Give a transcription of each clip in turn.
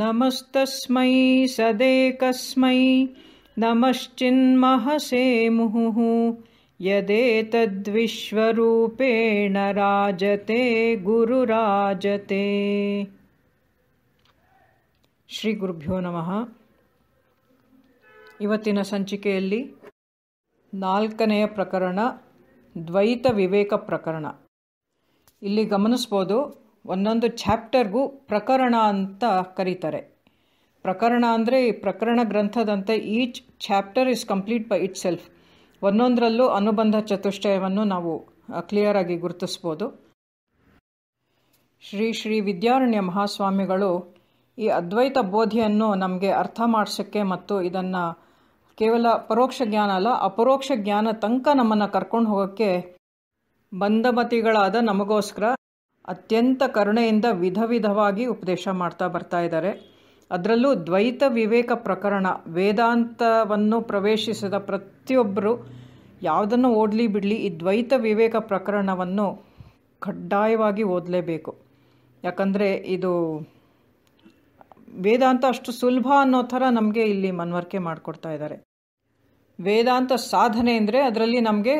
नमस्तस्मै सदेकस्मै मुहुः यदेतद्विश्वरूपेण राजते गुरुराजते ಶ್ರೀ ಗುರುಭ್ಯೋ ನಮಃ ಇವತ್ತಿನ ಸಂಚಿಕೆಯಲ್ಲಿ ನಾಲ್ಕನೆಯ ಪ್ರಕರಣ ದ್ವೈತ ವಿವೇಕ ಪ್ರಕರಣ ಇಲ್ಲಿ ಗಮನಿಸ್ಬೋದು ಒಂದೊಂದು ಚಾಪ್ಟರ್ಗೂ ಪ್ರಕರಣ ಅಂತ ಕರೀತಾರೆ ಪ್ರಕರಣ ಅಂದರೆ ಈ ಪ್ರಕರಣ ಗ್ರಂಥದಂತೆ each chapter is complete by ಇಟ್ ಸೆಲ್ಫ್ ಒಂದೊಂದರಲ್ಲೂ ಅನುಬಂಧ ಚತುಷ್ಟಯವನ್ನು ನಾವು ಕ್ಲಿಯರಾಗಿ ಗುರುತಿಸ್ಬೋದು ಶ್ರೀ ಶ್ರೀ ವಿದ್ಯಾರಣ್ಯ ಮಹಾಸ್ವಾಮಿಗಳು ಈ ಅದ್ವೈತ ಬೋಧಿಯನ್ನು ನಮಗೆ ಅರ್ಥ ಮಾಡಿಸೋಕ್ಕೆ ಮತ್ತು ಇದನ್ನು ಕೇವಲ ಪರೋಕ್ಷ ಜ್ಞಾನ ಅಲ್ಲ ಅಪರೋಕ್ಷ ಜ್ಞಾನ ತನಕ ನಮ್ಮನ್ನು ಕರ್ಕೊಂಡು ಹೋಗೋಕ್ಕೆ ಬಂದಮತಿಗಳಾದ ನಮಗೋಸ್ಕರ ಅತ್ಯಂತ ಕರುಣೆಯಿಂದ ವಿಧ ವಿಧವಾಗಿ ಉಪದೇಶ ಮಾಡ್ತಾ ಬರ್ತಾ ಇದ್ದಾರೆ ಅದರಲ್ಲೂ ದ್ವೈತ ವಿವೇಕ ಪ್ರಕರಣ ವೇದಾಂತವನ್ನು ಪ್ರವೇಶಿಸಿದ ಪ್ರತಿಯೊಬ್ಬರು ಯಾವುದನ್ನು ಓದಲಿ ಬಿಡಲಿ ಈ ದ್ವೈತ ವಿವೇಕ ಪ್ರಕರಣವನ್ನು ಕಡ್ಡಾಯವಾಗಿ ಓದಲೇಬೇಕು ಯಾಕಂದರೆ ಇದು ವೇದಾಂತ ಅಷ್ಟು ಸುಲಭ ಅನ್ನೋ ಥರ ನಮಗೆ ಇಲ್ಲಿ ಮನವರಿಕೆ ಮಾಡಿಕೊಡ್ತಾ ಇದ್ದಾರೆ ವೇದಾಂತ ಸಾಧನೆ ಅಂದರೆ ಅದರಲ್ಲಿ ನಮಗೆ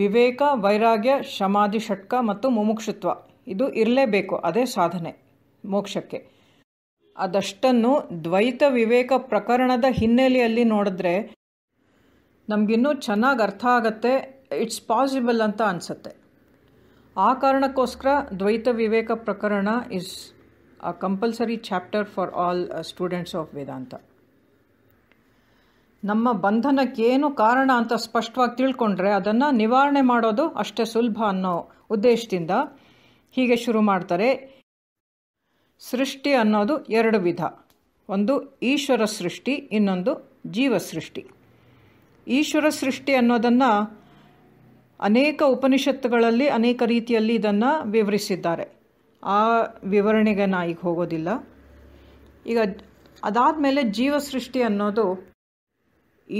ವಿವೇಕ ವೈರಾಗ್ಯ ಶಮಾಧಿ ಷಟ್ಕ ಮತ್ತು ಮುಮುಕ್ಷತ್ವ ಇದು ಇರಲೇಬೇಕು ಅದೇ ಸಾಧನೆ ಮೋಕ್ಷಕ್ಕೆ ಅದಷ್ಟನ್ನು ದ್ವೈತ ವಿವೇಕ ಪ್ರಕರಣದ ಹಿನ್ನೆಲೆಯಲ್ಲಿ ನೋಡಿದ್ರೆ ನಮಗಿನ್ನೂ ಚೆನ್ನಾಗಿ ಅರ್ಥ ಆಗತ್ತೆ ಇಟ್ಸ್ ಪಾಸಿಬಲ್ ಅಂತ ಅನಿಸುತ್ತೆ ಆ ಕಾರಣಕ್ಕೋಸ್ಕರ ದ್ವೈತ ವಿವೇಕ ಪ್ರಕರಣ is a compulsory chapter for all uh, students of Vedanta. ನಮ್ಮ ಬಂಧನಕ್ಕೇನು ಕಾರಣ ಅಂತ ಸ್ಪಷ್ಟವಾಗಿ ತಿಳ್ಕೊಂಡ್ರೆ ಅದನ್ನು ನಿವಾರಣೆ ಮಾಡೋದು ಅಷ್ಟೇ ಸುಲಭ ಅನ್ನೋ ಉದ್ದೇಶದಿಂದ ಹೀಗೆ ಶುರು ಮಾಡ್ತಾರೆ ಸೃಷ್ಟಿ ಅನ್ನೋದು ಎರಡು ವಿಧ ಒಂದು ಈಶ್ವರ ಸೃಷ್ಟಿ ಇನ್ನೊಂದು ಜೀವ ಸೃಷ್ಟಿ ಈಶ್ವರ ಸೃಷ್ಟಿ ಅನ್ನೋದನ್ನು ಅನೇಕ ಉಪನಿಷತ್ತುಗಳಲ್ಲಿ ಅನೇಕ ರೀತಿಯಲ್ಲಿ ಇದನ್ನು ವಿವರಿಸಿದ್ದಾರೆ ಆ ವಿವರಣೆಗೆ ನಾ ಈಗ ಹೋಗೋದಿಲ್ಲ ಈಗ ಅದಾದ ಮೇಲೆ ಜೀವ ಸೃಷ್ಟಿ ಅನ್ನೋದು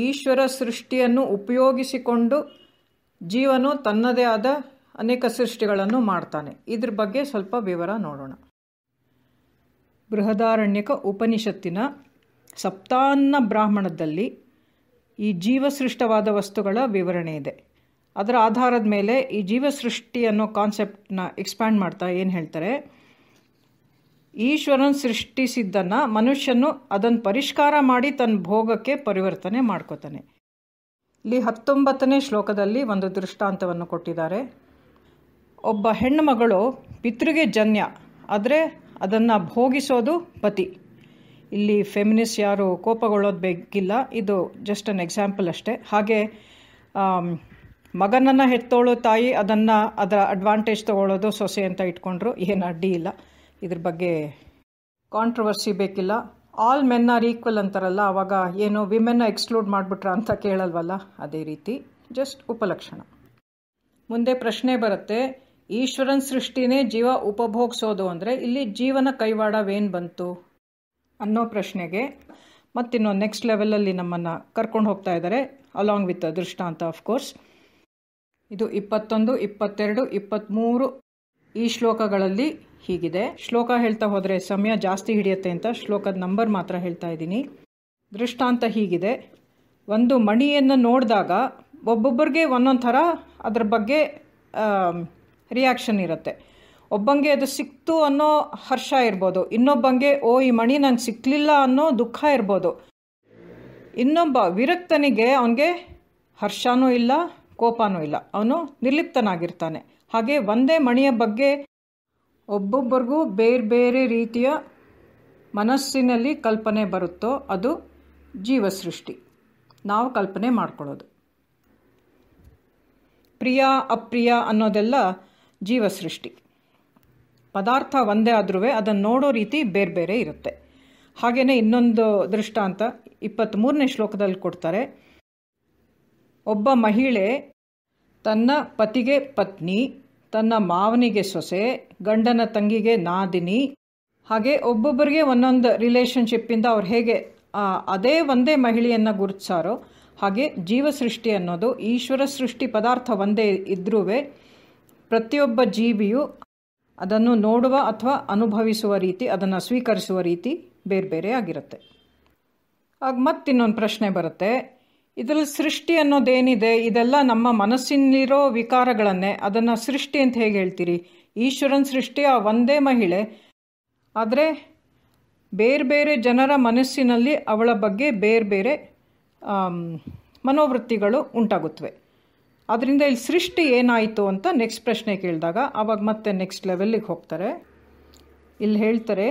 ಈಶ್ವರ ಸೃಷ್ಟಿಯನ್ನು ಉಪಯೋಗಿಸಿಕೊಂಡು ಜೀವನು ತನ್ನದೇ ಆದ ಅನೇಕ ಸೃಷ್ಟಿಗಳನ್ನು ಮಾಡ್ತಾನೆ ಇದ್ರ ಬಗ್ಗೆ ಸ್ವಲ್ಪ ವಿವರ ನೋಡೋಣ ಬೃಹದಾರಣ್ಯಕ ಉಪನಿಷತ್ತಿನ ಸಪ್ತಾನ್ನ ಬ್ರಾಹ್ಮಣದಲ್ಲಿ ಈ ಜೀವಸೃಷ್ಟವಾದ ವಸ್ತುಗಳ ವಿವರಣೆ ಇದೆ ಅದರ ಆಧಾರದ ಮೇಲೆ ಈ ಜೀವ ಸೃಷ್ಟಿ ಅನ್ನೋ ಕಾನ್ಸೆಪ್ಟನ್ನ ಎಕ್ಸ್ಪ್ಯಾಂಡ್ ಮಾಡ್ತಾ ಏನು ಹೇಳ್ತಾರೆ ಈಶ್ವರನ್ ಸೃಷ್ಟಿಸಿದ್ದನ್ನು ಮನುಷ್ಯನು ಅದನ್ನು ಪರಿಷ್ಕಾರ ಮಾಡಿ ತನ್ನ ಭೋಗಕ್ಕೆ ಪರಿವರ್ತನೆ ಮಾಡ್ಕೋತಾನೆ ಇಲ್ಲಿ ಹತ್ತೊಂಬತ್ತನೇ ಶ್ಲೋಕದಲ್ಲಿ ಒಂದು ದೃಷ್ಟಾಂತವನ್ನು ಕೊಟ್ಟಿದ್ದಾರೆ ಒಬ್ಬ ಹೆಣ್ಣುಮಗಳು ಪಿತೃಗೆ ಜನ್ಯ ಆದರೆ ಅದನ್ನು ಭೋಗಿಸೋದು ಪತಿ ಇಲ್ಲಿ ಫೆಮಿನಿಸ್ಟ್ ಯಾರು ಕೋಪಗೊಳ್ಳೋದು ಬೇಕಿಲ್ಲ ಇದು ಜಸ್ಟ್ ಅನ್ ಎಕ್ಸಾಂಪಲ್ ಅಷ್ಟೇ ಹಾಗೆ ಮಗನನ್ನು ಹೆತ್ತೋಳು ತಾಯಿ ಅದನ್ನು ಅದರ ಅಡ್ವಾಂಟೇಜ್ ತಗೊಳ್ಳೋದು ಸೊಸೆ ಅಂತ ಇಟ್ಕೊಂಡ್ರು ಏನು ಅಡ್ಡಿ ಇಲ್ಲ ಇದ್ರ ಬಗ್ಗೆ ಕಾಂಟ್ರವರ್ಸಿ ಬೇಕಿಲ್ಲ ಆಲ್ ಮೆನ್ ಆರ್ ಈಕ್ವಲ್ ಅಂತಾರಲ್ಲ ಅವಾಗ ಏನು ವಿಮೆನ್ನ ಎಕ್ಸ್ಕ್ಲೂಡ್ ಮಾಡಿಬಿಟ್ರ ಅಂತ ಕೇಳಲ್ವಲ್ಲ ಅದೇ ರೀತಿ ಜಸ್ಟ್ ಉಪಲಕ್ಷಣ ಮುಂದೆ ಪ್ರಶ್ನೆ ಬರುತ್ತೆ ಈಶ್ವರನ್ ಸೃಷ್ಟಿನೇ ಜೀವ ಉಪಭೋಗಿಸೋದು ಅಂದರೆ ಇಲ್ಲಿ ಜೀವನ ಕೈವಾಡವೇನು ಬಂತು ಅನ್ನೋ ಪ್ರಶ್ನೆಗೆ ಮತ್ತಿನ್ನು ನೆಕ್ಸ್ಟ್ ಲೆವೆಲಲ್ಲಿ ನಮ್ಮನ್ನು ಕರ್ಕೊಂಡು ಹೋಗ್ತಾ ಇದ್ದಾರೆ ಅಲಾಂಗ್ ವಿತ್ ದೃಷ್ಟಾಂತ ಆಫ್ ಕೋರ್ಸ್ ಇದು ಇಪ್ಪತ್ತೊಂದು ಇಪ್ಪತ್ತೆರಡು ಇಪ್ಪತ್ತ್ಮೂರು ಈ ಶ್ಲೋಕಗಳಲ್ಲಿ ಹೀಗಿದೆ ಶ್ಲೋಕ ಹೇಳ್ತಾ ಹೋದರೆ ಸಮಯ ಜಾಸ್ತಿ ಹಿಡಿಯುತ್ತೆ ಅಂತ ಶ್ಲೋಕದ ನಂಬರ್ ಮಾತ್ರ ಹೇಳ್ತಾ ಇದ್ದೀನಿ ದೃಷ್ಟಾಂತ ಹೀಗಿದೆ ಒಂದು ಮಣಿಯನ್ನು ನೋಡಿದಾಗ ಒಬ್ಬೊಬ್ಬರಿಗೆ ಒಂದೊಂದು ಥರ ಅದ್ರ ಬಗ್ಗೆ ರಿಯಾಕ್ಷನ್ ಇರುತ್ತೆ ಒಬ್ಬಂಗೆ ಅದು ಸಿಕ್ತು ಅನ್ನೋ ಹರ್ಷ ಇರ್ಬೋದು ಇನ್ನೊಬ್ಬಂಗೆ ಓ ಈ ಮಣಿ ನಂಗೆ ಸಿಕ್ಕಲಿಲ್ಲ ಅನ್ನೋ ದುಃಖ ಇರ್ಬೋದು ಇನ್ನೊಬ್ಬ ವಿರಕ್ತನಿಗೆ ಅವನಿಗೆ ಹರ್ಷನೂ ಇಲ್ಲ ಕೋಪನೂ ಇಲ್ಲ ಅವನು ನಿರ್ಲಿಪ್ತನಾಗಿರ್ತಾನೆ ಹಾಗೆ ಒಂದೇ ಮಣಿಯ ಬಗ್ಗೆ ಒಬ್ಬೊಬ್ಬರಿಗೂ ಬೇರೆ ಬೇರೆ ರೀತಿಯ ಮನಸ್ಸಿನಲ್ಲಿ ಕಲ್ಪನೆ ಬರುತ್ತೋ ಅದು ಜೀವಸೃಷ್ಟಿ ನಾವು ಕಲ್ಪನೆ ಮಾಡ್ಕೊಳ್ಳೋದು ಪ್ರಿಯ ಅಪ್ರಿಯ ಅನ್ನೋದೆಲ್ಲ ಜೀವಸೃಷ್ಟಿ ಪದಾರ್ಥ ಒಂದೇ ಆದ್ರೂ ಅದನ್ನು ನೋಡೋ ರೀತಿ ಬೇರೆ ಬೇರೆ ಇರುತ್ತೆ ಹಾಗೆಯೇ ಇನ್ನೊಂದು ದೃಷ್ಟಾಂತ ಇಪ್ಪತ್ತ್ಮೂರನೇ ಶ್ಲೋಕದಲ್ಲಿ ಕೊಡ್ತಾರೆ ಒಬ್ಬ ಮಹಿಳೆ ತನ್ನ ಪತಿಗೆ ಪತ್ನಿ ತನ್ನ ಮಾವನಿಗೆ ಸೊಸೆ ಗಂಡನ ತಂಗಿಗೆ ನಾದಿನಿ ಹಾಗೆ ಒಬ್ಬೊಬ್ಬರಿಗೆ ಒಂದೊಂದು ರಿಲೇಷನ್ಶಿಪ್ಪಿಂದ ಅವ್ರು ಹೇಗೆ ಅದೇ ಒಂದೇ ಮಹಿಳೆಯನ್ನು ಗುರುತಿಸಾರೋ ಹಾಗೆ ಜೀವ ಸೃಷ್ಟಿ ಅನ್ನೋದು ಈಶ್ವರ ಸೃಷ್ಟಿ ಪದಾರ್ಥ ಒಂದೇ ಇದ್ರೂ ಪ್ರತಿಯೊಬ್ಬ ಜೀವಿಯು ಅದನ್ನು ನೋಡುವ ಅಥವಾ ಅನುಭವಿಸುವ ರೀತಿ ಅದನ್ನು ಸ್ವೀಕರಿಸುವ ರೀತಿ ಬೇರೆ ಬೇರೆ ಆಗಿರುತ್ತೆ ಆಗ ಮತ್ತಿನ್ನೊಂದು ಪ್ರಶ್ನೆ ಬರುತ್ತೆ ಇದರಲ್ಲಿ ಸೃಷ್ಟಿ ಅನ್ನೋದೇನಿದೆ ಇದೆಲ್ಲ ನಮ್ಮ ಮನಸ್ಸಿನಲ್ಲಿರೋ ವಿಕಾರಗಳನ್ನೇ ಅದನ್ನು ಸೃಷ್ಟಿ ಅಂತ ಹೇಗೆ ಹೇಳ್ತೀರಿ ಈಶ್ವರನ ಆ ಒಂದೇ ಮಹಿಳೆ ಆದರೆ ಬೇರೆ ಬೇರೆ ಜನರ ಮನಸ್ಸಿನಲ್ಲಿ ಅವಳ ಬಗ್ಗೆ ಬೇರೆ ಬೇರೆ ಮನೋವೃತ್ತಿಗಳು ಉಂಟಾಗುತ್ತವೆ ಅದರಿಂದ ಇಲ್ಲಿ ಸೃಷ್ಟಿ ಏನಾಯಿತು ಅಂತ ನೆಕ್ಸ್ಟ್ ಪ್ರಶ್ನೆ ಕೇಳಿದಾಗ ಆವಾಗ ಮತ್ತೆ ನೆಕ್ಸ್ಟ್ ಲೆವೆಲ್ಲಿಗೆ ಹೋಗ್ತಾರೆ ಇಲ್ಲಿ ಹೇಳ್ತಾರೆ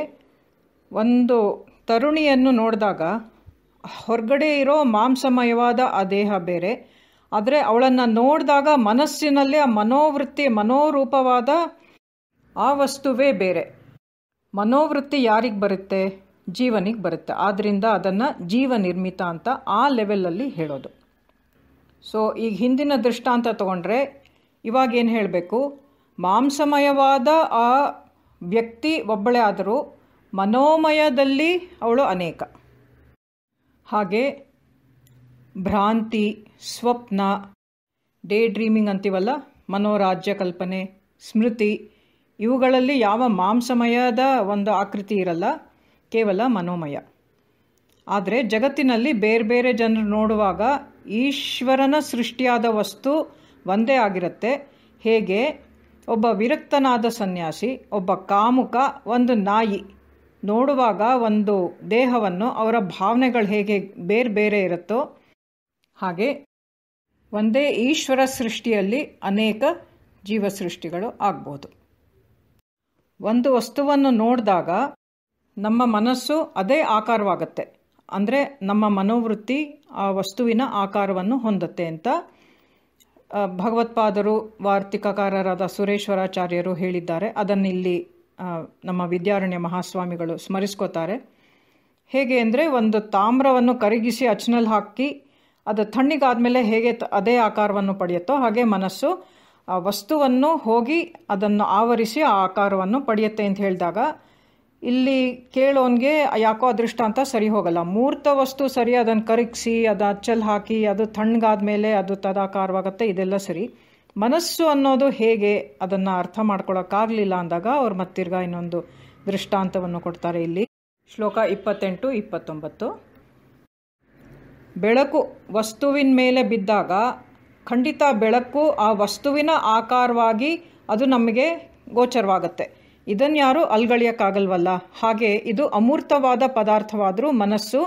ಒಂದು ತರುಣಿಯನ್ನು ನೋಡಿದಾಗ ಹೊರಗಡೆ ಇರೋ ಮಾಂಸಮಯವಾದ ಆ ದೇಹ ಬೇರೆ ಆದರೆ ಅವಳನ್ನು ನೋಡಿದಾಗ ಮನಸ್ಸಿನಲ್ಲಿ ಆ ಮನೋವೃತ್ತಿ ಮನೋರೂಪವಾದ ಆ ವಸ್ತುವೇ ಬೇರೆ ಮನೋವೃತ್ತಿ ಯಾರಿಗೆ ಬರುತ್ತೆ ಜೀವನಿಗೆ ಬರುತ್ತೆ ಆದ್ದರಿಂದ ಅದನ್ನು ಜೀವ ನಿರ್ಮಿತ ಅಂತ ಆ ಲೆವೆಲಲ್ಲಿ ಹೇಳೋದು ಸೊ ಈಗ ಹಿಂದಿನ ದೃಷ್ಟಾಂತ ತಗೊಂಡ್ರೆ ಇವಾಗೇನು ಹೇಳಬೇಕು ಮಾಂಸಮಯವಾದ ಆ ವ್ಯಕ್ತಿ ಒಬ್ಬಳೇ ಆದರೂ ಮನೋಮಯದಲ್ಲಿ ಅವಳು ಅನೇಕ ಹಾಗೆ ಭ್ರಾಂತಿ ಸ್ವಪ್ನ ಡೇ ಡ್ರೀಮಿಂಗ್ ಅಂತೀವಲ್ಲ ಮನೋರಾಜ್ಯ ಕಲ್ಪನೆ ಸ್ಮೃತಿ ಇವುಗಳಲ್ಲಿ ಯಾವ ಮಾಂಸಮಯದ ಒಂದು ಆಕೃತಿ ಇರಲ್ಲ ಕೇವಲ ಮನೋಮಯ ಆದರೆ ಜಗತ್ತಿನಲ್ಲಿ ಬೇರೆ ಬೇರೆ ಜನರು ನೋಡುವಾಗ ಈಶ್ವರನ ಸೃಷ್ಟಿಯಾದ ವಸ್ತು ಒಂದೇ ಆಗಿರುತ್ತೆ ಹೇಗೆ ಒಬ್ಬ ವಿರಕ್ತನಾದ ಸನ್ಯಾಸಿ ಒಬ್ಬ ಕಾಮುಕ ಒಂದು ನಾಯಿ ನೋಡುವಾಗ ಒಂದು ದೇಹವನ್ನು ಅವರ ಭಾವನೆಗಳು ಹೇಗೆ ಬೇರೆ ಬೇರೆ ಇರುತ್ತೋ ಹಾಗೆ ಒಂದೇ ಈಶ್ವರ ಸೃಷ್ಟಿಯಲ್ಲಿ ಅನೇಕ ಜೀವ ಸೃಷ್ಟಿಗಳು ಆಗ್ಬೋದು ಒಂದು ವಸ್ತುವನ್ನು ನೋಡಿದಾಗ ನಮ್ಮ ಮನಸ್ಸು ಅದೇ ಆಕಾರವಾಗುತ್ತೆ ಅಂದರೆ ನಮ್ಮ ಮನೋವೃತ್ತಿ ಆ ವಸ್ತುವಿನ ಆಕಾರವನ್ನು ಹೊಂದುತ್ತೆ ಅಂತ ಭಗವತ್ಪಾದರು ವಾರ್ತಿಕಕಾರರಾದ ಸುರೇಶ್ವರಾಚಾರ್ಯರು ಹೇಳಿದ್ದಾರೆ ಅದನ್ನಿಲ್ಲಿ ನಮ್ಮ ವಿದ್ಯಾರಣ್ಯ ಮಹಾಸ್ವಾಮಿಗಳು ಸ್ಮರಿಸ್ಕೋತಾರೆ ಹೇಗೆ ಅಂದರೆ ಒಂದು ತಾಮ್ರವನ್ನು ಕರಗಿಸಿ ಅಚ್ಚನಲ್ಲಿ ಹಾಕಿ ಅದು ತಣ್ಣಿಗಾದ ಮೇಲೆ ಹೇಗೆ ಅದೇ ಆಕಾರವನ್ನು ಪಡೆಯುತ್ತೋ ಹಾಗೆ ಮನಸ್ಸು ಆ ವಸ್ತುವನ್ನು ಹೋಗಿ ಅದನ್ನು ಆವರಿಸಿ ಆ ಆಕಾರವನ್ನು ಪಡೆಯುತ್ತೆ ಅಂತ ಹೇಳಿದಾಗ ಇಲ್ಲಿ ಕೇಳೋನ್ಗೆ ಯಾಕೋ ಅದೃಷ್ಟ ಅಂತ ಸರಿ ಹೋಗಲ್ಲ ಮೂರ್ತ ವಸ್ತು ಸರಿ ಅದನ್ನು ಕರಗಿಸಿ ಅದು ಅಚ್ಚಲ್ಲಿ ಹಾಕಿ ಅದು ತಣ್ಣಗಾದ ಮೇಲೆ ಅದು ತದಾಕಾರವಾಗುತ್ತೆ ಇದೆಲ್ಲ ಸರಿ ಮನಸ್ಸು ಅನ್ನೋದು ಹೇಗೆ ಅದನ್ನು ಅರ್ಥ ಮಾಡ್ಕೊಳ್ಳೋಕ್ಕಾಗಲಿಲ್ಲ ಅಂದಾಗ ಅವ್ರು ಮತ್ತಿರ್ಗ ಇನ್ನೊಂದು ದೃಷ್ಟಾಂತವನ್ನು ಕೊಡ್ತಾರೆ ಇಲ್ಲಿ ಶ್ಲೋಕ ಇಪ್ಪತ್ತೆಂಟು ಇಪ್ಪತ್ತೊಂಬತ್ತು ಬೆಳಕು ವಸ್ತುವಿನ ಮೇಲೆ ಬಿದ್ದಾಗ ಖಂಡಿತ ಬೆಳಕು ಆ ವಸ್ತುವಿನ ಆಕಾರವಾಗಿ ಅದು ನಮಗೆ ಗೋಚರವಾಗುತ್ತೆ ಇದನ್ನು ಯಾರು ಅಲ್ಗಳಿಯಕ್ಕಾಗಲ್ವಲ್ಲ ಹಾಗೆ ಇದು ಅಮೂರ್ತವಾದ ಪದಾರ್ಥವಾದರೂ ಮನಸ್ಸು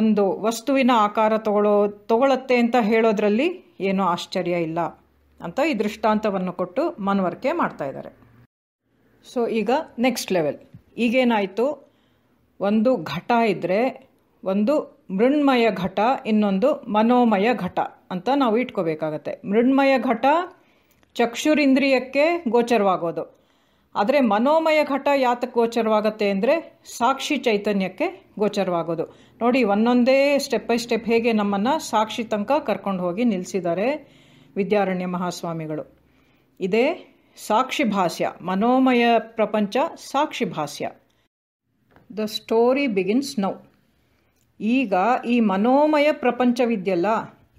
ಒಂದು ವಸ್ತುವಿನ ಆಕಾರ ತಗೊಳ್ಳೋ ತಗೊಳತ್ತೆ ಅಂತ ಹೇಳೋದ್ರಲ್ಲಿ ಏನೂ ಆಶ್ಚರ್ಯ ಇಲ್ಲ ಅಂತ ಈ ದೃಷ್ಟಾಂತವನ್ನು ಕೊಟ್ಟು ಮನವರಿಕೆ ಮಾಡ್ತಾ ಇದ್ದಾರೆ ಸೊ ಈಗ ನೆಕ್ಸ್ಟ್ ಲೆವೆಲ್ ಈಗೇನಾಯಿತು ಒಂದು ಘಟ ಇದ್ದರೆ ಒಂದು ಮೃಣ್ಮಯ ಘಟ ಇನ್ನೊಂದು ಮನೋಮಯ ಘಟ ಅಂತ ನಾವು ಇಟ್ಕೋಬೇಕಾಗತ್ತೆ ಮೃಣ್ಮಯ ಘಟ ಚಕ್ಷುರಿಂದ್ರಿಯಕ್ಕೆ ಗೋಚರವಾಗೋದು ಆದರೆ ಮನೋಮಯ ಘಟ ಯಾತಕ್ಕೆ ಗೋಚರವಾಗುತ್ತೆ ಅಂದರೆ ಸಾಕ್ಷಿ ಚೈತನ್ಯಕ್ಕೆ ಗೋಚರವಾಗೋದು ನೋಡಿ ಒಂದೊಂದೇ ಸ್ಟೆಪ್ ಬೈ ಸ್ಟೆಪ್ ಹೇಗೆ ನಮ್ಮನ್ನು ಸಾಕ್ಷಿ ತನಕ ಕರ್ಕೊಂಡು ಹೋಗಿ ನಿಲ್ಲಿಸಿದ್ದಾರೆ ವಿದ್ಯಾರಣ್ಯ ಮಹಾಸ್ವಾಮಿಗಳು ಇದೇ ಸಾಕ್ಷಿ ಭಾಷ್ಯ ಮನೋಮಯ ಪ್ರಪಂಚ ಸಾಕ್ಷಿ ಭಾಷ್ಯ ದ ಸ್ಟೋರಿ ಬಿಗಿನ್ಸ್ ನೌ ಈಗ ಈ ಮನೋಮಯ ಪ್ರಪಂಚವಿದೆಯಲ್ಲ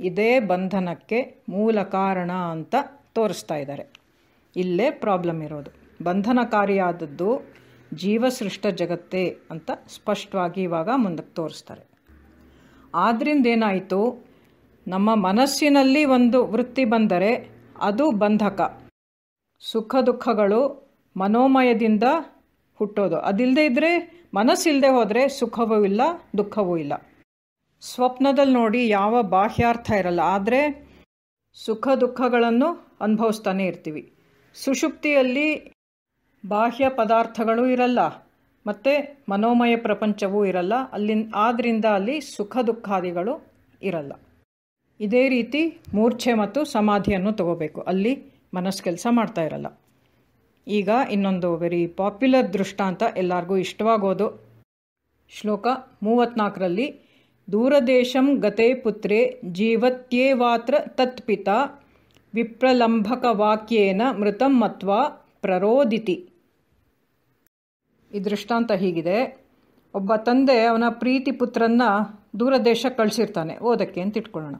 ಇದೇ ಬಂಧನಕ್ಕೆ ಮೂಲ ಕಾರಣ ಅಂತ ತೋರಿಸ್ತಾ ಇದ್ದಾರೆ ಇಲ್ಲೇ ಪ್ರಾಬ್ಲಮ್ ಇರೋದು ಬಂಧನಕಾರಿಯಾದದ್ದು ಜೀವಸೃಷ್ಟ ಜಗತ್ತೇ ಅಂತ ಸ್ಪಷ್ಟವಾಗಿ ಇವಾಗ ಮುಂದಕ್ಕೆ ತೋರಿಸ್ತಾರೆ ಆದ್ದರಿಂದ ಏನಾಯಿತು ನಮ್ಮ ಮನಸ್ಸಿನಲ್ಲಿ ಒಂದು ವೃತ್ತಿ ಬಂದರೆ ಅದು ಬಂಧಕ ಸುಖ ದುಃಖಗಳು ಮನೋಮಯದಿಂದ ಹುಟ್ಟೋದು ಅದಿಲ್ಲದೆ ಇದ್ದರೆ ಮನಸ್ಸಿಲ್ಲದೆ ಹೋದರೆ ಸುಖವೂ ಇಲ್ಲ ದುಃಖವೂ ಇಲ್ಲ ಸ್ವಪ್ನದಲ್ಲಿ ನೋಡಿ ಯಾವ ಬಾಹ್ಯಾರ್ಥ ಇರಲ್ಲ ಆದರೆ ಸುಖ ದುಃಖಗಳನ್ನು ಅನುಭವಿಸ್ತಾನೆ ಇರ್ತೀವಿ ಸುಷುಪ್ತಿಯಲ್ಲಿ ಬಾಹ್ಯ ಪದಾರ್ಥಗಳು ಇರಲ್ಲ ಮತ್ತು ಮನೋಮಯ ಪ್ರಪಂಚವೂ ಇರಲ್ಲ ಅಲ್ಲಿ ಆದ್ದರಿಂದ ಅಲ್ಲಿ ಸುಖ ದುಃಖಾದಿಗಳು ಇರಲ್ಲ ಇದೇ ರೀತಿ ಮೂರ್ಛೆ ಮತ್ತು ಸಮಾಧಿಯನ್ನು ತಗೋಬೇಕು ಅಲ್ಲಿ ಮನಸ್ಸು ಕೆಲಸ ಮಾಡ್ತಾ ಇರಲ್ಲ ಈಗ ಇನ್ನೊಂದು ವೆರಿ ಪಾಪ್ಯುಲರ್ ದೃಷ್ಟಾಂತ ಎಲ್ಲರಿಗೂ ಇಷ್ಟವಾಗೋದು ಶ್ಲೋಕ ಮೂವತ್ನಾಲ್ಕರಲ್ಲಿ ದೂರದೇಶಂ ಗತೆ ಪುತ್ರೇ ಜೀವತ್ಯೇವಾತ್ರ ತತ್ಪಿತ ವಿಪ್ರಲಂಬಕವಾಕ್ಯೇನ ಮೃತಂ ಮತ್ವ ಪ್ರರೋದಿತಿ ಈ ದೃಷ್ಟಾಂತ ಹೀಗಿದೆ ಒಬ್ಬ ತಂದೆ ಅವನ ಪ್ರೀತಿ ಪುತ್ರನ್ನ ದೂರದೇಶ ಕಳಿಸಿರ್ತಾನೆ ಓದಕ್ಕೆ ಅಂತ ಇಟ್ಕೊಳ್ಳೋಣ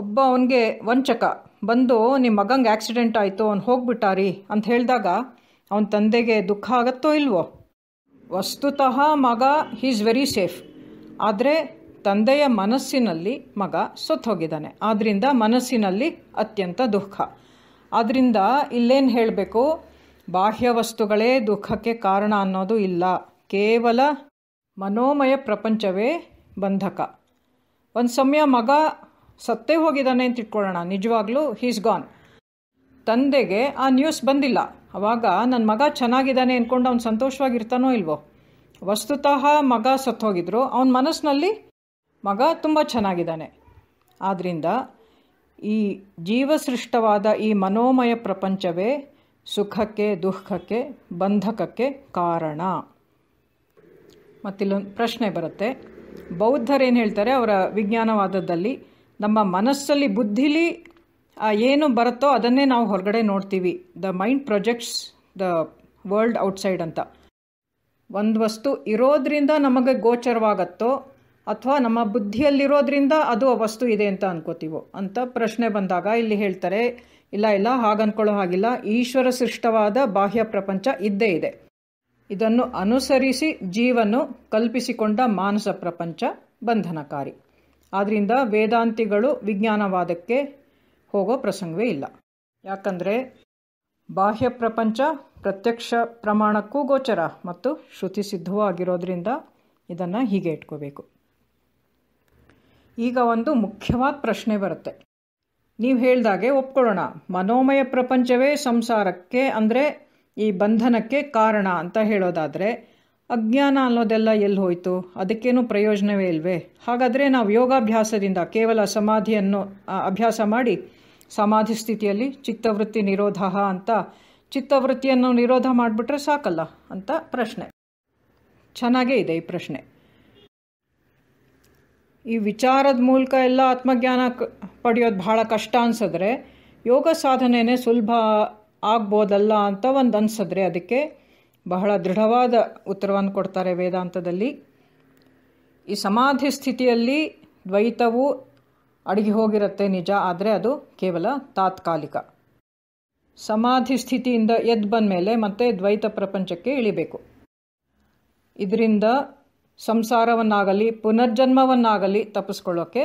ಒಬ್ಬ ಅವನಿಗೆ ವಂಚಕ ಬಂದು ನಿಮ್ಮ ಮಗಂಗೆ ಆಕ್ಸಿಡೆಂಟ್ ಆಯಿತು ಅವ್ನು ಹೋಗ್ಬಿಟ್ಟಾರಿ ಅಂತ ಹೇಳಿದಾಗ ಅವನ ತಂದೆಗೆ ದುಃಖ ಆಗತ್ತೋ ಇಲ್ವೋ ವಸ್ತುತಃ ಮಗ ಈಸ್ ವೆರಿ ಸೇಫ್ ಆದರೆ ತಂದೆಯ ಮನಸ್ಸಿನಲ್ಲಿ ಮಗ ಸೊತ್ತೋಗಿದ್ದಾನೆ ಆದ್ದರಿಂದ ಮನಸ್ಸಿನಲ್ಲಿ ಅತ್ಯಂತ ದುಃಖ ಆದ್ದರಿಂದ ಇಲ್ಲೇನು ಹೇಳಬೇಕು ಬಾಹ್ಯ ವಸ್ತುಗಳೇ ದುಃಖಕ್ಕೆ ಕಾರಣ ಅನ್ನೋದು ಇಲ್ಲ ಕೇವಲ ಮನೋಮಯ ಪ್ರಪಂಚವೇ ಬಂಧಕ ಒಂದು ಸಮಯ ಮಗ ಸತ್ತೇ ಹೋಗಿದ್ದಾನೆ ಅಂತ ಇಟ್ಕೊಳ್ಳೋಣ ನಿಜವಾಗ್ಲೂ ಹೀಸ್ ಗಾನ್ ತಂದೆಗೆ ಆ ನ್ಯೂಸ್ ಬಂದಿಲ್ಲ ಅವಾಗ ನನ್ನ ಮಗ ಚೆನ್ನಾಗಿದ್ದಾನೆ ಅಂದ್ಕೊಂಡು ಅವ್ನು ಸಂತೋಷವಾಗಿರ್ತಾನೋ ಇಲ್ವೋ ವಸ್ತುತಃ ಮಗ ಸತ್ತೋಗಿದ್ರು ಅವನ ಮನಸ್ಸಿನಲ್ಲಿ ಮಗ ತುಂಬ ಚೆನ್ನಾಗಿದ್ದಾನೆ ಆದ್ದರಿಂದ ಈ ಜೀವಸೃಷ್ಟವಾದ ಈ ಮನೋಮಯ ಪ್ರಪಂಚವೇ ಸುಖಕ್ಕೆ ದುಃಖಕ್ಕೆ ಬಂಧಕಕ್ಕೆ ಕಾರಣ ಮತ್ತಿಲ್ಲೊಂದು ಪ್ರಶ್ನೆ ಬರುತ್ತೆ ಬೌದ್ಧರೇನು ಹೇಳ್ತಾರೆ ಅವರ ವಿಜ್ಞಾನವಾದದಲ್ಲಿ ನಮ್ಮ ಮನಸ್ಸಲ್ಲಿ ಬುದ್ಧಿಲಿ ಏನು ಬರುತ್ತೋ ಅದನ್ನೇ ನಾವು ಹೊರಗಡೆ ನೋಡ್ತೀವಿ the mind projects the world outside ಅಂತ ಒಂದು ವಸ್ತು ಇರೋದ್ರಿಂದ ನಮಗೆ ಗೋಚರವಾಗತ್ತೋ ಅಥವಾ ನಮ್ಮ ಬುದ್ಧಿಯಲ್ಲಿರೋದ್ರಿಂದ ಅದು ಆ ವಸ್ತು ಇದೆ ಅಂತ ಅನ್ಕೋತೀವೋ ಅಂತ ಪ್ರಶ್ನೆ ಬಂದಾಗ ಇಲ್ಲಿ ಹೇಳ್ತಾರೆ ಇಲ್ಲ ಇಲ್ಲ ಹಾಗನ್ಕೊಳ್ಳೋ ಹಾಗಿಲ್ಲ ಈಶ್ವರ ಸೃಷ್ಟವಾದ ಬಾಹ್ಯ ಪ್ರಪಂಚ ಇದ್ದೇ ಇದೆ ಇದನ್ನು ಅನುಸರಿಸಿ ಜೀವನು ಕಲ್ಪಿಸಿಕೊಂಡ ಮಾನಸ ಪ್ರಪಂಚ ಬಂಧನಕಾರಿ ಆದ್ದರಿಂದ ವೇದಾಂತಿಗಳು ವಿಜ್ಞಾನವಾದಕ್ಕೆ ಹೋಗೋ ಪ್ರಸಂಗವೇ ಇಲ್ಲ ಯಾಕಂದರೆ ಬಾಹ್ಯ ಪ್ರಪಂಚ ಪ್ರತ್ಯಕ್ಷ ಪ್ರಮಾಣಕ್ಕೂ ಗೋಚರ ಮತ್ತು ಶ್ರುತಿ ಸಿದ್ಧವೂ ಆಗಿರೋದ್ರಿಂದ ಇದನ್ನು ಹೀಗೆ ಇಟ್ಕೋಬೇಕು ಈಗ ಒಂದು ಮುಖ್ಯವಾದ ಪ್ರಶ್ನೆ ಬರುತ್ತೆ ನೀವು ಹೇಳಿದಾಗೆ ಒಪ್ಕೊಳ್ಳೋಣ ಮನೋಮಯ ಪ್ರಪಂಚವೇ ಸಂಸಾರಕ್ಕೆ ಅಂದರೆ ಈ ಬಂಧನಕ್ಕೆ ಕಾರಣ ಅಂತ ಹೇಳೋದಾದರೆ ಅಜ್ಞಾನ ಅನ್ನೋದೆಲ್ಲ ಎಲ್ಲಿ ಹೋಯಿತು ಅದಕ್ಕೇನು ಪ್ರಯೋಜನವೇ ಇಲ್ವೇ ಹಾಗಾದರೆ ನಾವು ಯೋಗಾಭ್ಯಾಸದಿಂದ ಕೇವಲ ಸಮಾಧಿಯನ್ನು ಅಭ್ಯಾಸ ಮಾಡಿ ಸಮಾಧಿ ಸ್ಥಿತಿಯಲ್ಲಿ ಚಿತ್ತವೃತ್ತಿ ನಿರೋಧ ಅಂತ ಚಿತ್ತವೃತ್ತಿಯನ್ನು ನಿರೋಧ ಮಾಡಿಬಿಟ್ರೆ ಸಾಕಲ್ಲ ಅಂತ ಪ್ರಶ್ನೆ ಚೆನ್ನಾಗೇ ಇದೆ ಈ ಪ್ರಶ್ನೆ ಈ ವಿಚಾರದ ಮೂಲಕ ಎಲ್ಲ ಆತ್ಮಜ್ಞಾನ ಪಡೆಯೋದು ಬಹಳ ಕಷ್ಟ ಅನ್ಸಿದ್ರೆ ಯೋಗ ಸಾಧನೆಯೇ ಸುಲಭ ಆಗ್ಬೋದಲ್ಲ ಅಂತ ಒಂದು ಅನ್ಸಿದ್ರೆ ಅದಕ್ಕೆ ಬಹಳ ದೃಢವಾದ ಉತ್ತರವನ್ನು ಕೊಡ್ತಾರೆ ವೇದಾಂತದಲ್ಲಿ ಈ ಸಮಾಧಿ ಸ್ಥಿತಿಯಲ್ಲಿ ದ್ವೈತವು ಅಡಗಿ ಹೋಗಿರುತ್ತೆ ನಿಜ ಆದರೆ ಅದು ಕೇವಲ ತಾತ್ಕಾಲಿಕ ಸಮಾಧಿ ಸ್ಥಿತಿಯಿಂದ ಎದ್ದು ಬಂದ ಮೇಲೆ ಮತ್ತೆ ದ್ವೈತ ಪ್ರಪಂಚಕ್ಕೆ ಇಳಿಬೇಕು ಇದರಿಂದ ಸಂಸಾರವನ್ನಾಗಲಿ ಪುನರ್ಜನ್ಮವನ್ನಾಗಲಿ ತಪ್ಪಿಸ್ಕೊಳ್ಳೋಕ್ಕೆ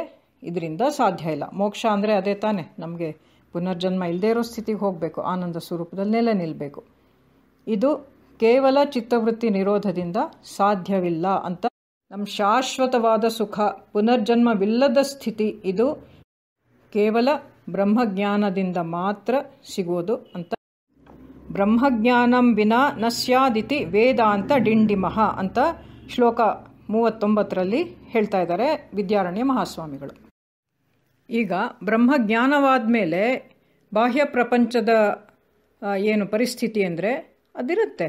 ಇದರಿಂದ ಸಾಧ್ಯ ಇಲ್ಲ ಮೋಕ್ಷ ಅಂದರೆ ಅದೇ ತಾನೇ ನಮಗೆ ಪುನರ್ಜನ್ಮ ಇಲ್ಲದೇ ಇರೋ ಸ್ಥಿತಿಗೆ ಹೋಗಬೇಕು ಆನಂದ ನೆಲೆ ನಿಲ್ಲಬೇಕು ಇದು ಕೇವಲ ಚಿತ್ತವೃತ್ತಿ ನಿರೋಧದಿಂದ ಸಾಧ್ಯವಿಲ್ಲ ಅಂತ ನಮ್ಮ ಶಾಶ್ವತವಾದ ಸುಖ ಪುನರ್ಜನ್ಮವಿಲ್ಲದ ಸ್ಥಿತಿ ಇದು ಕೇವಲ ಬ್ರಹ್ಮಜ್ಞಾನದಿಂದ ಮಾತ್ರ ಸಿಗೋದು ಅಂತ ಬ್ರಹ್ಮಜ್ಞಾನಂ ವಿನಾ ನ ಸ್ಯಾದಿತಿ ವೇದಾಂತ ಡಿಂಡಿಮಹ ಅಂತ ಶ್ಲೋಕ ಮೂವತ್ತೊಂಬತ್ತರಲ್ಲಿ ಹೇಳ್ತಾ ಇದ್ದಾರೆ ವಿದ್ಯಾರಣ್ಯ ಮಹಾಸ್ವಾಮಿಗಳು ಈಗ ಬ್ರಹ್ಮಜ್ಞಾನವಾದ ಮೇಲೆ ಬಾಹ್ಯ ಪ್ರಪಂಚದ ಏನು ಪರಿಸ್ಥಿತಿ ಅಂದರೆ ಅದಿರುತ್ತೆ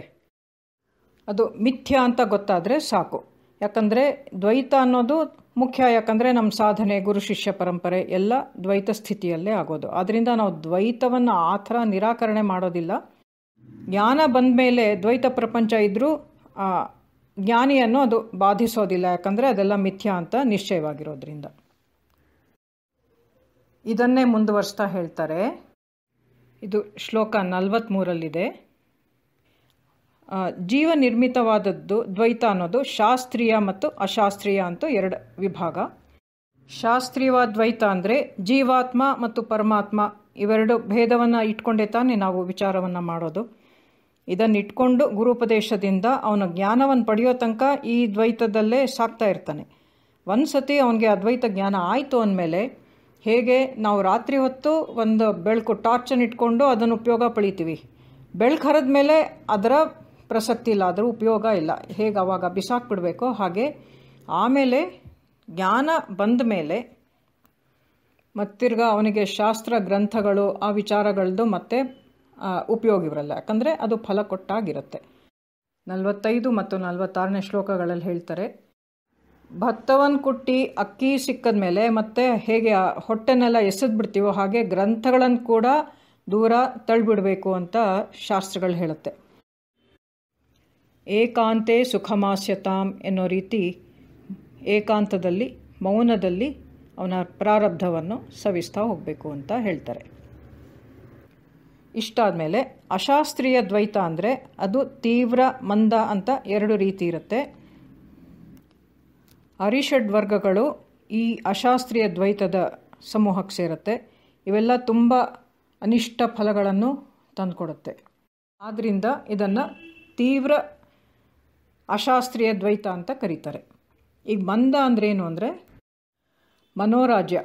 ಅದು ಮಿಥ್ಯ ಅಂತ ಗೊತ್ತಾದರೆ ಸಾಕು ಯಾಕಂದರೆ ದ್ವೈತ ಅನ್ನೋದು ಮುಖ್ಯ ಯಾಕಂದರೆ ನಮ್ಮ ಸಾಧನೆ ಗುರು ಶಿಷ್ಯ ಪರಂಪರೆ ಎಲ್ಲ ದ್ವೈತ ಸ್ಥಿತಿಯಲ್ಲೇ ಆಗೋದು ಆದ್ದರಿಂದ ನಾವು ದ್ವೈತವನ್ನು ಆ ಥರ ನಿರಾಕರಣೆ ಮಾಡೋದಿಲ್ಲ ಜ್ಞಾನ ಬಂದ ಮೇಲೆ ದ್ವೈತ ಪ್ರಪಂಚ ಇದ್ದರೂ ಜ್ಞಾನಿಯನ್ನು ಅದು ಬಾಧಿಸೋದಿಲ್ಲ ಯಾಕಂದರೆ ಅದೆಲ್ಲ ಮಿಥ್ಯ ಅಂತ ನಿಶ್ಚಯವಾಗಿರೋದ್ರಿಂದ ಇದನ್ನೇ ಮುಂದುವರ್ಸ್ತಾ ಹೇಳ್ತಾರೆ ಇದು ಶ್ಲೋಕ ನಲವತ್ತ್ಮೂರಲ್ಲಿದೆ ಜೀವ ನಿರ್ಮಿತವಾದದ್ದು ದ್ವೈತ ಅನ್ನೋದು ಶಾಸ್ತ್ರೀಯ ಮತ್ತು ಅಶಾಸ್ತ್ರೀಯ ಅಂತ ಎರಡು ವಿಭಾಗ ಶಾಸ್ತ್ರೀಯವಾದ್ವೈತ ದ್ವೈತ ಅಂದರೆ ಜೀವಾತ್ಮ ಮತ್ತು ಪರಮಾತ್ಮ ಇವೆರಡು ಭೇದವನ್ನು ಇಟ್ಕೊಂಡೇ ತಾನೇ ನಾವು ವಿಚಾರವನ್ನು ಮಾಡೋದು ಇದನ್ನಿಟ್ಕೊಂಡು ಗುರುಪದೇಶದಿಂದ ಅವನ ಜ್ಞಾನವನ್ನು ಪಡೆಯೋ ತನಕ ಈ ದ್ವೈತದಲ್ಲೇ ಸಾಕ್ತಾ ಇರ್ತಾನೆ ಒಂದು ಸತಿ ಅವನಿಗೆ ಅದ್ವೈತ ಜ್ಞಾನ ಆಯಿತು ಅಂದಮೇಲೆ ಹೇಗೆ ನಾವು ರಾತ್ರಿ ಹೊತ್ತು ಒಂದು ಬೆಳಕು ಟಾರ್ಚನ್ನು ಇಟ್ಕೊಂಡು ಅದನ್ನು ಉಪಯೋಗ ಪಡೀತೀವಿ ಬೆಳಕು ಹರಿದ ಮೇಲೆ ಅದರ ಪ್ರಸಕ್ತಿ ಇಲ್ಲ ಆದರೂ ಉಪಯೋಗ ಇಲ್ಲ ಹೇಗೆ ಅವಾಗ ಬಿಸಾಕ್ಬಿಡಬೇಕು ಹಾಗೆ ಆಮೇಲೆ ಜ್ಞಾನ ಬಂದ ಮೇಲೆ ಮತ್ತಿರ್ಗ ಅವನಿಗೆ ಶಾಸ್ತ್ರ ಗ್ರಂಥಗಳು ಆ ವಿಚಾರಗಳದ್ದು ಮತ್ತೆ ಉಪಯೋಗ ಇವರಲ್ಲ ಯಾಕಂದರೆ ಅದು ಫಲ ಕೊಟ್ಟಾಗಿರುತ್ತೆ ನಲವತ್ತೈದು ಮತ್ತು ನಲವತ್ತಾರನೇ ಶ್ಲೋಕಗಳಲ್ಲಿ ಹೇಳ್ತಾರೆ ಭತ್ತವನ್ನು ಕುಟ್ಟಿ ಅಕ್ಕಿ ಸಿಕ್ಕದ ಮೇಲೆ ಮತ್ತೆ ಹೇಗೆ ಹೊಟ್ಟೆನೆಲ್ಲ ಎಸೆದ್ಬಿಡ್ತೀವೋ ಹಾಗೆ ಗ್ರಂಥಗಳನ್ನು ಕೂಡ ದೂರ ತಳ್ಳಿಬಿಡಬೇಕು ಅಂತ ಶಾಸ್ತ್ರಗಳು ಹೇಳುತ್ತೆ ಏಕಾಂತೆ ಸುಖಮಾಸ್ಯತಾಂ ಎನ್ನೋ ರೀತಿ ಏಕಾಂತದಲ್ಲಿ ಮೌನದಲ್ಲಿ ಅವನ ಪ್ರಾರಬ್ಧವನ್ನು ಸವಿಸ್ತಾ ಹೋಗಬೇಕು ಅಂತ ಹೇಳ್ತಾರೆ ಮೇಲೆ ಅಶಾಸ್ತ್ರೀಯ ದ್ವೈತ ಅಂದರೆ ಅದು ತೀವ್ರ ಮಂದ ಅಂತ ಎರಡು ರೀತಿ ಇರುತ್ತೆ ಅರಿಷಡ್ ವರ್ಗಗಳು ಈ ಅಶಾಸ್ತ್ರೀಯ ದ್ವೈತದ ಸಮೂಹಕ್ಕೆ ಸೇರುತ್ತೆ ಇವೆಲ್ಲ ತುಂಬ ಅನಿಷ್ಟ ಫಲಗಳನ್ನು ತಂದುಕೊಡುತ್ತೆ ಆದ್ದರಿಂದ ಇದನ್ನು ತೀವ್ರ ಅಶಾಸ್ತ್ರೀಯ ದ್ವೈತ ಅಂತ ಕರೀತಾರೆ ಈಗ ಮಂದ ಅಂದ್ರೇನು ಅಂದರೆ ಮನೋರಾಜ್ಯ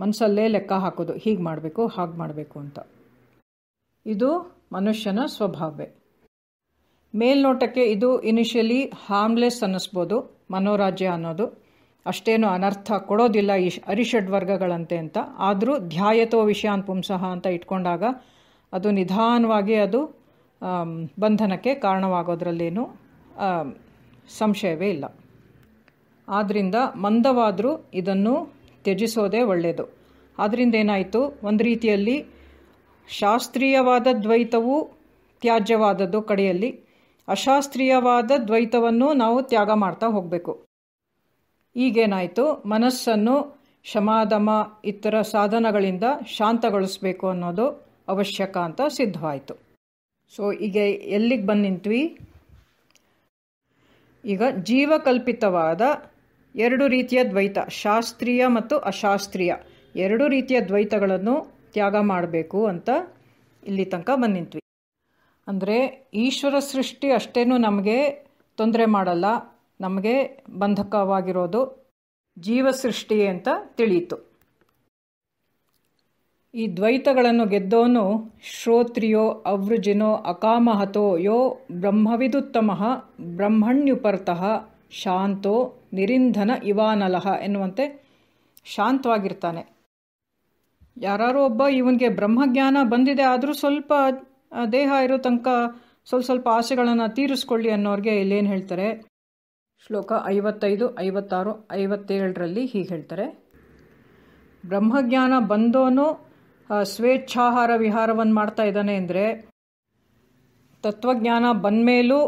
ಮನಸ್ಸಲ್ಲೇ ಲೆಕ್ಕ ಹಾಕೋದು ಹೀಗೆ ಮಾಡಬೇಕು ಹಾಗೆ ಮಾಡಬೇಕು ಅಂತ ಇದು ಮನುಷ್ಯನ ಸ್ವಭಾವವೇ ಮೇಲ್ನೋಟಕ್ಕೆ ಇದು ಇನಿಷಿಯಲಿ ಹಾರ್ಮ್ಲೆಸ್ ಅನ್ನಿಸ್ಬೋದು ಮನೋರಾಜ್ಯ ಅನ್ನೋದು ಅಷ್ಟೇನು ಅನರ್ಥ ಕೊಡೋದಿಲ್ಲ ಈ ಅರಿಷಡ್ ವರ್ಗಗಳಂತೆ ಅಂತ ಆದರೂ ಧ್ಯಾಯತೋ ವಿಷಯಾನ್ ಪುಂಸಹ ಅಂತ ಇಟ್ಕೊಂಡಾಗ ಅದು ನಿಧಾನವಾಗಿ ಅದು ಬಂಧನಕ್ಕೆ ಕಾರಣವಾಗೋದ್ರಲ್ಲೇನು ಸಂಶಯವೇ ಇಲ್ಲ ಆದ್ದರಿಂದ ಮಂದವಾದರೂ ಇದನ್ನು ತ್ಯಜಿಸೋದೇ ಒಳ್ಳೆಯದು ಆದ್ದರಿಂದ ಏನಾಯಿತು ಒಂದು ರೀತಿಯಲ್ಲಿ ಶಾಸ್ತ್ರೀಯವಾದ ದ್ವೈತವು ತ್ಯಾಜ್ಯವಾದದ್ದು ಕಡೆಯಲ್ಲಿ ಅಶಾಸ್ತ್ರೀಯವಾದ ದ್ವೈತವನ್ನು ನಾವು ತ್ಯಾಗ ಮಾಡ್ತಾ ಹೋಗಬೇಕು ಈಗೇನಾಯಿತು ಮನಸ್ಸನ್ನು ಶಮಾದಮ ಇತರ ಸಾಧನಗಳಿಂದ ಶಾಂತಗೊಳಿಸಬೇಕು ಅನ್ನೋದು ಅವಶ್ಯಕ ಅಂತ ಸಿದ್ಧವಾಯಿತು ಸೊ ಈಗ ಎಲ್ಲಿಗೆ ಬಂದು ನಿಂತ್ವಿ ಈಗ ಜೀವಕಲ್ಪಿತವಾದ ಎರಡು ರೀತಿಯ ದ್ವೈತ ಶಾಸ್ತ್ರೀಯ ಮತ್ತು ಅಶಾಸ್ತ್ರೀಯ ಎರಡು ರೀತಿಯ ದ್ವೈತಗಳನ್ನು ತ್ಯಾಗ ಮಾಡಬೇಕು ಅಂತ ಇಲ್ಲಿ ತನಕ ಬಂದಿಂತ್ವಿ ಅಂದರೆ ಈಶ್ವರ ಸೃಷ್ಟಿ ಅಷ್ಟೇನೂ ನಮಗೆ ತೊಂದರೆ ಮಾಡಲ್ಲ ನಮಗೆ ಬಂಧಕವಾಗಿರೋದು ಜೀವ ಸೃಷ್ಟಿ ಅಂತ ತಿಳಿಯಿತು ಈ ದ್ವೈತಗಳನ್ನು ಗೆದ್ದೋನು ಶ್ರೋತ್ರಿಯೋ ಅವೃಜಿನೋ ಅಕಾಮಹತೋ ಯೋ ಬ್ರಹ್ಮವಿದುತ್ತಮಃ ಬ್ರಹ್ಮಣ್ಯುಪರ್ತಃ ಶಾಂತೋ ನಿರಿಂಧನ ಇವಾನಲಹ ಎನ್ನುವಂತೆ ಶಾಂತವಾಗಿರ್ತಾನೆ ಯಾರೋ ಒಬ್ಬ ಇವನಿಗೆ ಬ್ರಹ್ಮಜ್ಞಾನ ಬಂದಿದೆ ಆದರೂ ಸ್ವಲ್ಪ ದೇಹ ಇರೋ ತನಕ ಸ್ವಲ್ಪ ಸ್ವಲ್ಪ ಆಸೆಗಳನ್ನು ತೀರಿಸ್ಕೊಳ್ಳಿ ಅನ್ನೋರಿಗೆ ಇಲ್ಲೇನು ಹೇಳ್ತಾರೆ ಶ್ಲೋಕ ಐವತ್ತೈದು ಐವತ್ತಾರು ಐವತ್ತೇಳರಲ್ಲಿ ಹೀಗೆ ಹೇಳ್ತಾರೆ ಬ್ರಹ್ಮಜ್ಞಾನ ಬಂದೋನು ಸ್ವೇಚ್ಛಾಹಾರ ವಿಹಾರವನ್ನು ಮಾಡ್ತಾ ಇದ್ದಾನೆ ಅಂದರೆ ತತ್ವಜ್ಞಾನ ಬಂದಮೇಲೂ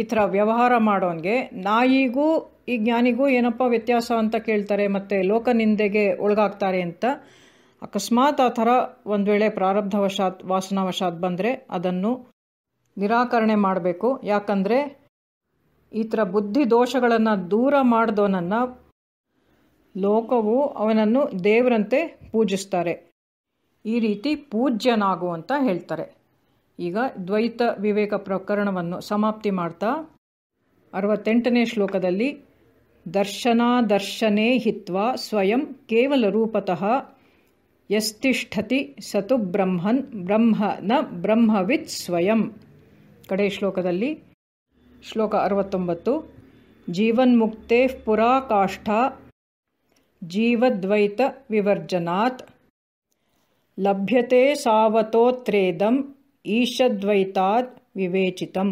ಈ ಥರ ವ್ಯವಹಾರ ಮಾಡೋನಿಗೆ ನಾಯಿಗೂ ಈ ಜ್ಞಾನಿಗೂ ಏನಪ್ಪ ವ್ಯತ್ಯಾಸ ಅಂತ ಕೇಳ್ತಾರೆ ಮತ್ತು ಲೋಕ ನಿಂದೆಗೆ ಒಳಗಾಗ್ತಾರೆ ಅಂತ ಅಕಸ್ಮಾತ್ ಆ ಥರ ಒಂದು ವೇಳೆ ಪ್ರಾರಬ್ಧವಶಾತ್ ವಾಸನಾವಶಾತ್ ಬಂದರೆ ಅದನ್ನು ನಿರಾಕರಣೆ ಮಾಡಬೇಕು ಯಾಕಂದರೆ ಈ ಥರ ಬುದ್ಧಿ ದೋಷಗಳನ್ನು ದೂರ ಮಾಡಿದವನನ್ನು ಲೋಕವು ಅವನನ್ನು ದೇವರಂತೆ ಪೂಜಿಸ್ತಾರೆ ಈ ರೀತಿ ಪೂಜ್ಯನಾಗು ಅಂತ ಹೇಳ್ತಾರೆ ಈಗ ದ್ವೈತ ವಿವೇಕ ಪ್ರಕರಣವನ್ನು ಸಮಾಪ್ತಿ ಮಾಡ್ತಾ ಅರವತ್ತೆಂಟನೇ ಶ್ಲೋಕದಲ್ಲಿ ದರ್ಶನೇ ಹಿತ್ವ ಸ್ವಯಂ ಕೇವಲ ರೂಪತಃ ಯಸ್ತಿಷ್ಠತಿ ಸತು ಬ್ರಹ್ಮನ್ ಬ್ರಹ್ಮ ನ ಬ್ರಹ್ಮವಿತ್ ಸ್ವಯಂ ಕಡೆ ಶ್ಲೋಕದಲ್ಲಿ ಶ್ಲೋಕ ಅರವತ್ತೊಂಬತ್ತು ಜೀವನ್ಮುಕ್ತೇ ಪುರಾಕಾಷ್ಠಾ ವಿವರ್ಜನಾತ್ ಲಭ್ಯತೆ ಸಾವತೋತ್ರೇದಂ ಈಶದ್ವೈತಾತ್ ವಿವೇಚಿತಂ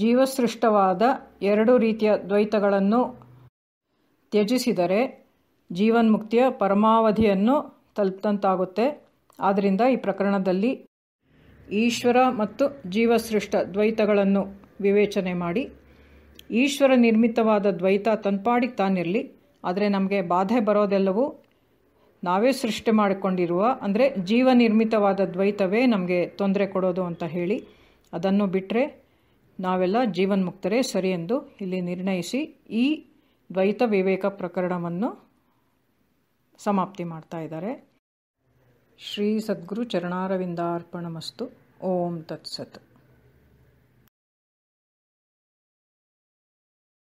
ಜೀವಸೃಷ್ಟವಾದ ಎರಡು ರೀತಿಯ ದ್ವೈತಗಳನ್ನು ತ್ಯಜಿಸಿದರೆ ಜೀವನ್ಮುಕ್ತಿಯ ಪರಮಾವಧಿಯನ್ನು ತಲುಪಿದಂತಾಗುತ್ತೆ ಆದ್ದರಿಂದ ಈ ಪ್ರಕರಣದಲ್ಲಿ ಈಶ್ವರ ಮತ್ತು ಜೀವಸೃಷ್ಟ ದ್ವೈತಗಳನ್ನು ವಿವೇಚನೆ ಮಾಡಿ ಈಶ್ವರ ನಿರ್ಮಿತವಾದ ದ್ವೈತ ತನ್ಪಾಡಿಗೆ ತಾನಿರಲಿ ಆದರೆ ನಮಗೆ ಬಾಧೆ ಬರೋದೆಲ್ಲವೂ ನಾವೇ ಸೃಷ್ಟಿ ಮಾಡಿಕೊಂಡಿರುವ ಅಂದರೆ ಜೀವ ನಿರ್ಮಿತವಾದ ದ್ವೈತವೇ ನಮಗೆ ತೊಂದರೆ ಕೊಡೋದು ಅಂತ ಹೇಳಿ ಅದನ್ನು ಬಿಟ್ಟರೆ ನಾವೆಲ್ಲ ಜೀವನ್ಮುಕ್ತರೇ ಸರಿ ಎಂದು ಇಲ್ಲಿ ನಿರ್ಣಯಿಸಿ ಈ ದ್ವೈತ ವಿವೇಕ ಪ್ರಕರಣವನ್ನು ಸಮಾಪ್ತಿ ಮಾಡ್ತಾ ಇದ್ದಾರೆ ಶ್ರೀ ಸದ್ಗುರು ಚರಣಾರವಿಂದಾರ್ಪಣಮಸ್ತು ಓಂ ತತ್ಸತ್